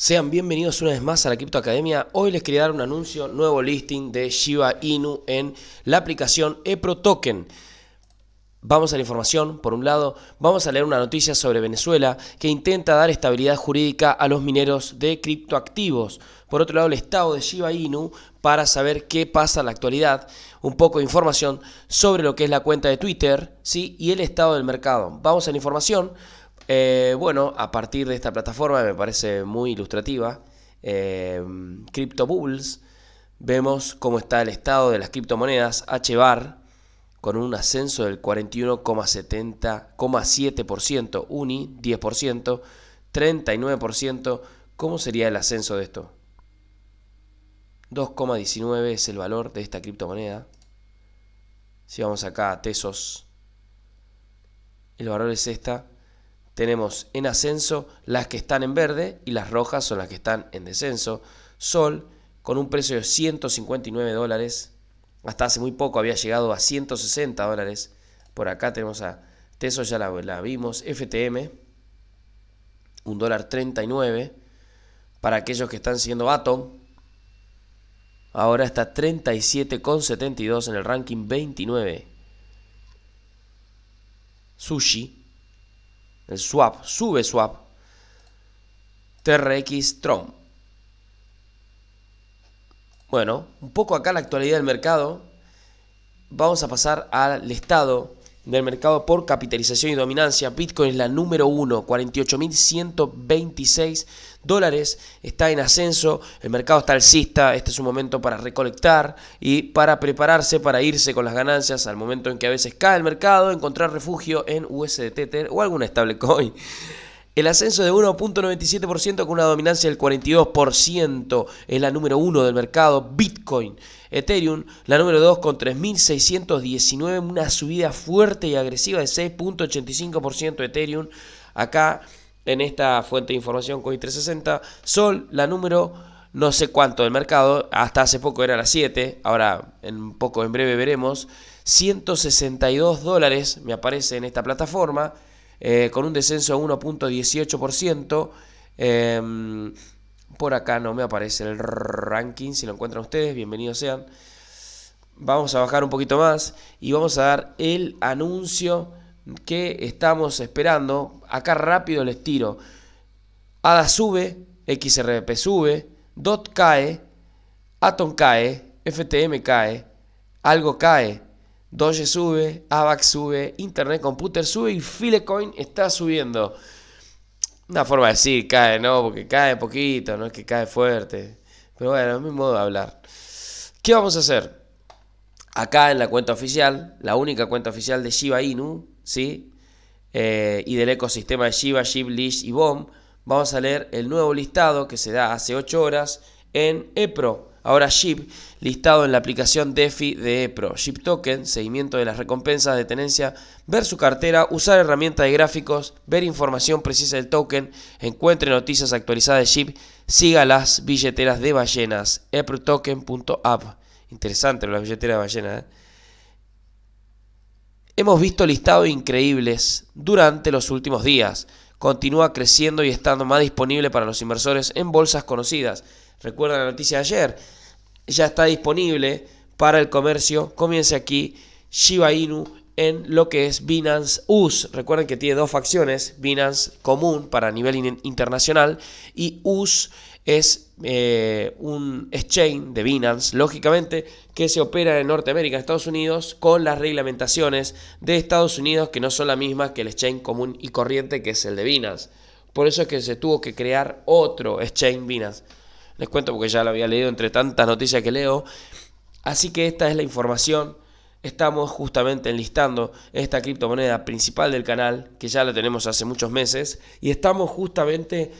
Sean bienvenidos una vez más a la Cripto Academia. Hoy les quería dar un anuncio, nuevo listing de Shiba Inu en la aplicación Epro Token. Vamos a la información, por un lado, vamos a leer una noticia sobre Venezuela que intenta dar estabilidad jurídica a los mineros de criptoactivos. Por otro lado, el estado de Shiba Inu para saber qué pasa en la actualidad, un poco de información sobre lo que es la cuenta de Twitter, ¿sí? y el estado del mercado. Vamos a la información. Eh, bueno, a partir de esta plataforma me parece muy ilustrativa, eh, CryptoBubbles, vemos cómo está el estado de las criptomonedas HBAR con un ascenso del 41,7%, UNI 10%, 39%. ¿Cómo sería el ascenso de esto? 2,19 es el valor de esta criptomoneda. Si vamos acá a Tesos, el valor es esta, tenemos en ascenso las que están en verde y las rojas son las que están en descenso. Sol con un precio de 159 dólares. Hasta hace muy poco había llegado a 160 dólares. Por acá tenemos a Teso, ya la, vimos. FTM, un dólar 39. Para aquellos que están siguiendo Atom, ahora está 37,72 en el ranking 29. Sushi, el swap, sube swap, TRX Tron. Bueno, un poco acá la actualidad del mercado. Vamos a pasar al estado del mercado por capitalización y dominancia. Bitcoin es la número 1, 48.126 dólares. Está en ascenso, el mercado está alcista, este es un momento para recolectar y para prepararse para irse con las ganancias al momento en que a veces cae el mercado, encontrar refugio en USDT o alguna stablecoin. El ascenso de 1.97% con una dominancia del 42% es la número 1 del mercado. Bitcoin, Ethereum, la número 2 con 3.619, una subida fuerte y agresiva de 6.85% Ethereum. Acá en esta fuente de información Coin360, Sol, la número no sé cuánto del mercado, hasta hace poco era la 7, ahora en poco en breve veremos, 162 dólares me aparece en esta plataforma. Eh, con un descenso de 1.18%. Em, por acá no me aparece el ranking, si lo encuentran ustedes, bienvenidos sean. Vamos a bajar un poquito más y vamos a dar el anuncio que estamos esperando. Acá rápido les tiro. ADA sube, XRP sube, DOT cae, Atom cae, FTM cae, algo cae, Doge sube, AVAX sube, Internet Computer sube y Filecoin está subiendo. Una forma de decir, cae, ¿no? Porque cae poquito, no es que cae fuerte. Pero bueno, es mi modo de hablar. ¿Qué vamos a hacer? Acá en la cuenta oficial, la única cuenta oficial de Shiba Inu, ¿sí? Eh, y del ecosistema de Shiba, Shib, y BOM, vamos a leer el nuevo listado que se da hace 8 horas en EPRO, Ahora SHIB, listado en la aplicación DeFi de EPRO. SHIB Token, seguimiento de las recompensas de tenencia, ver su cartera, usar herramientas de gráficos, ver información precisa del token, encuentre noticias actualizadas de SHIB, siga las billeteras de ballenas, eprotoken.app. Interesante la billetera de ballenas. ¿eh? Hemos visto listados increíbles durante los últimos días. Continúa creciendo y estando más disponible para los inversores en bolsas conocidas. Recuerda la noticia de ayer. Ya está disponible para el comercio. Comience aquí Shiba Inu en lo que es Binance US. Recuerden que tiene dos facciones. Binance común para nivel internacional y US es eh, un exchange de Binance, lógicamente, que se opera en Norteamérica, Estados Unidos, con las reglamentaciones de Estados Unidos que no son las mismas que el exchange común y corriente que es el de Binance. Por eso es que se tuvo que crear otro exchange Binance. Les cuento porque ya lo había leído entre tantas noticias que leo. Así que esta es la información. Estamos justamente enlistando esta criptomoneda principal del canal, que ya la tenemos hace muchos meses, y estamos justamente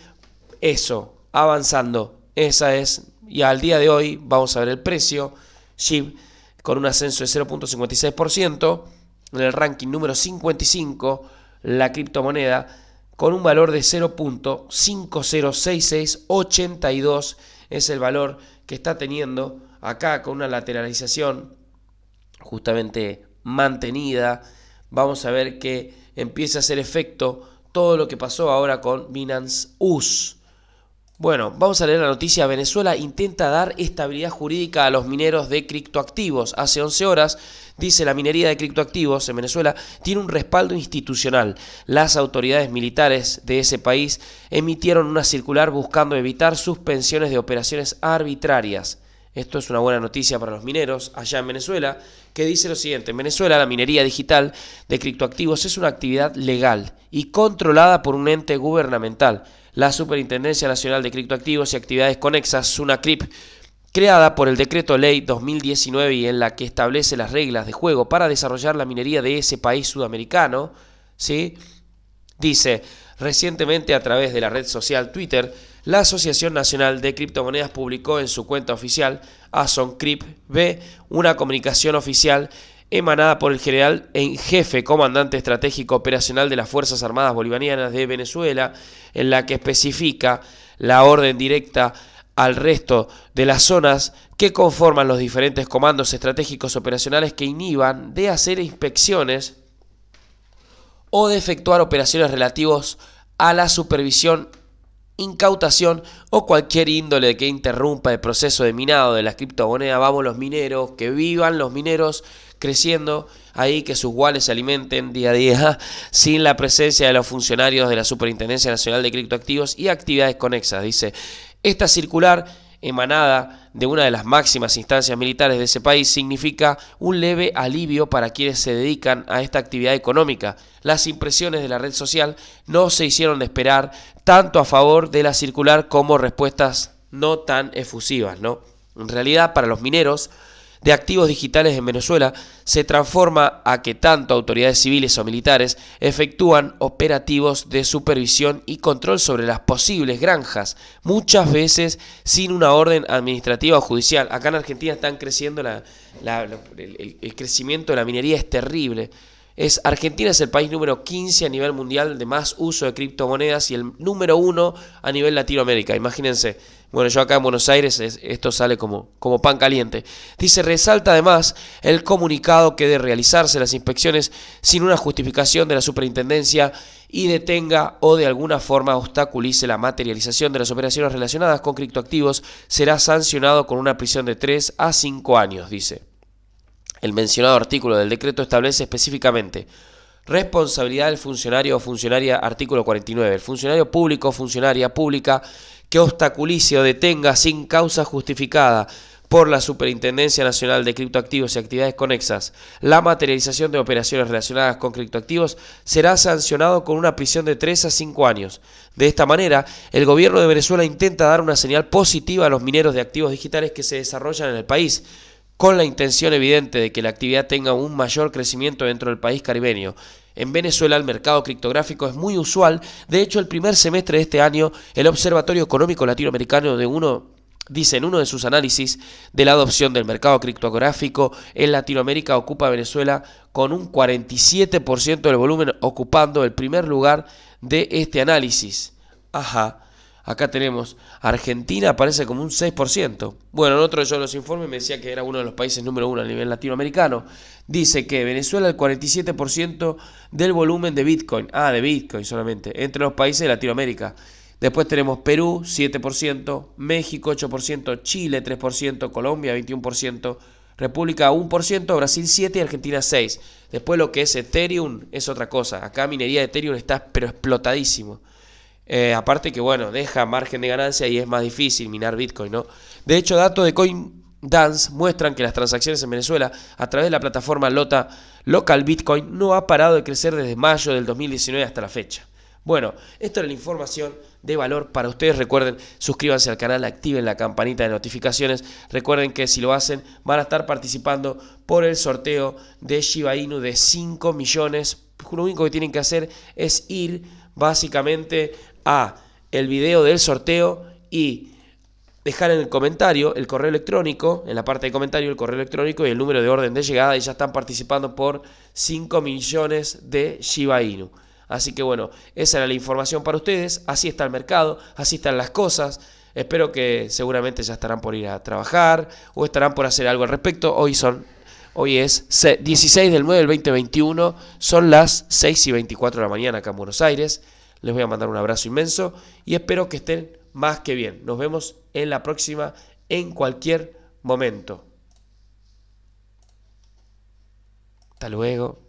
eso, avanzando. Esa es, y al día de hoy vamos a ver el precio, SHIB con un ascenso de 0.56%, en el ranking número 55, la criptomoneda con un valor de 0.506682 es el valor que está teniendo acá con una lateralización justamente mantenida. Vamos a ver que empieza a hacer efecto todo lo que pasó ahora con Binance US. Bueno, vamos a leer la noticia. Venezuela intenta dar estabilidad jurídica a los mineros de criptoactivos. Hace 11 horas, dice la minería de criptoactivos en Venezuela, tiene un respaldo institucional. Las autoridades militares de ese país emitieron una circular buscando evitar suspensiones de operaciones arbitrarias. Esto es una buena noticia para los mineros allá en Venezuela, que dice lo siguiente, en Venezuela la minería digital de criptoactivos es una actividad legal y controlada por un ente gubernamental la Superintendencia Nacional de Criptoactivos y Actividades Conexas, SUNACRIP, creada por el Decreto Ley 2019 y en la que establece las reglas de juego para desarrollar la minería de ese país sudamericano, ¿sí? dice, recientemente a través de la red social Twitter, la Asociación Nacional de Criptomonedas publicó en su cuenta oficial, B una comunicación oficial emanada por el general en jefe, comandante estratégico operacional de las Fuerzas Armadas Bolivarianas de Venezuela, en la que especifica la orden directa al resto de las zonas que conforman los diferentes comandos estratégicos operacionales que inhiban de hacer inspecciones o de efectuar operaciones relativos a la supervisión, incautación o cualquier índole que interrumpa el proceso de minado de la criptomoneda. Vamos los mineros, que vivan los mineros creciendo ahí, que sus guales se alimenten día a día sin la presencia de los funcionarios de la Superintendencia Nacional de Criptoactivos y actividades conexas. Dice, esta circular emanada de una de las máximas instancias militares de ese país significa un leve alivio para quienes se dedican a esta actividad económica. Las impresiones de la red social no se hicieron esperar tanto a favor de la circular como respuestas no tan efusivas, ¿no? En realidad, para los mineros, de activos digitales en Venezuela se transforma a que tanto autoridades civiles o militares efectúan operativos de supervisión y control sobre las posibles granjas, muchas veces sin una orden administrativa o judicial. Acá en Argentina están creciendo, la, el, crecimiento de la minería es terrible. Es, Argentina es el país número 15 a nivel mundial de más uso de criptomonedas y el número 1 a nivel Latinoamérica. Imagínense, bueno, yo acá en Buenos Aires esto sale como, como pan caliente. Dice, resalta además el comunicado que de realizarse las inspecciones sin una justificación de la superintendencia y detenga o de alguna forma obstaculice la materialización de las operaciones relacionadas con criptoactivos, será sancionado con una prisión de 3 a 5 años, dice. El mencionado artículo del decreto establece específicamente responsabilidad del funcionario o funcionaria, artículo 49. El funcionario público o funcionaria pública que obstaculice o detenga sin causa justificada por la Superintendencia Nacional de Criptoactivos y Actividades Conexas la materialización de operaciones relacionadas con criptoactivos será sancionado con una prisión de 3 a 5 años. De esta manera, el gobierno de Venezuela intenta dar una señal positiva a los mineros de activos digitales que se desarrollan en el país, con la intención evidente de que la actividad tenga un mayor crecimiento dentro del país caribeño. En Venezuela el mercado criptográfico es muy usual. De hecho, el primer semestre de este año, el Observatorio Económico Latinoamericano de uno dice en uno de sus análisis de la adopción del mercado criptográfico en Latinoamérica ocupa Venezuela con un 47% del volumen ocupando el primer lugar de este análisis. Ajá. Acá tenemos Argentina, aparece como un 6%. Bueno, en otro de los informes me decía que era uno de los países número uno a nivel latinoamericano. Dice que Venezuela el 47% del volumen de Bitcoin. Ah, de Bitcoin solamente, entre los países de Latinoamérica. Después tenemos Perú 7%, México 8%, Chile 3%, Colombia 21%. República 1%, Brasil 7% y Argentina 6%. Después lo que es Ethereum es otra cosa. Acá minería de Ethereum está pero explotadísimo. Eh, aparte que, bueno, deja margen de ganancia y es más difícil minar Bitcoin, ¿no? De hecho, datos de CoinDance muestran que las transacciones en Venezuela a través de la plataforma Lota Local Bitcoin no ha parado de crecer desde mayo del 2019 hasta la fecha. Bueno, esta era la información de valor para ustedes. Recuerden, suscríbanse al canal, activen la campanita de notificaciones. Recuerden que si lo hacen, van a estar participando por el sorteo de Shiba Inu de 5 millones. Lo único que tienen que hacer es ir básicamente a el video del sorteo y dejar en el comentario el correo electrónico, en la parte de comentario el correo electrónico y el número de orden de llegada y ya están participando por 5 millones de Shiba Inu. Así que bueno, esa era la información para ustedes, así está el mercado, así están las cosas. Espero que seguramente ya estarán por ir a trabajar o estarán por hacer algo al respecto. Hoy son Hoy es 16 del 9 del 2021, son las 6 y 24 de la mañana acá en Buenos Aires. Les voy a mandar un abrazo inmenso y espero que estén más que bien. Nos vemos en la próxima en cualquier momento. Hasta luego.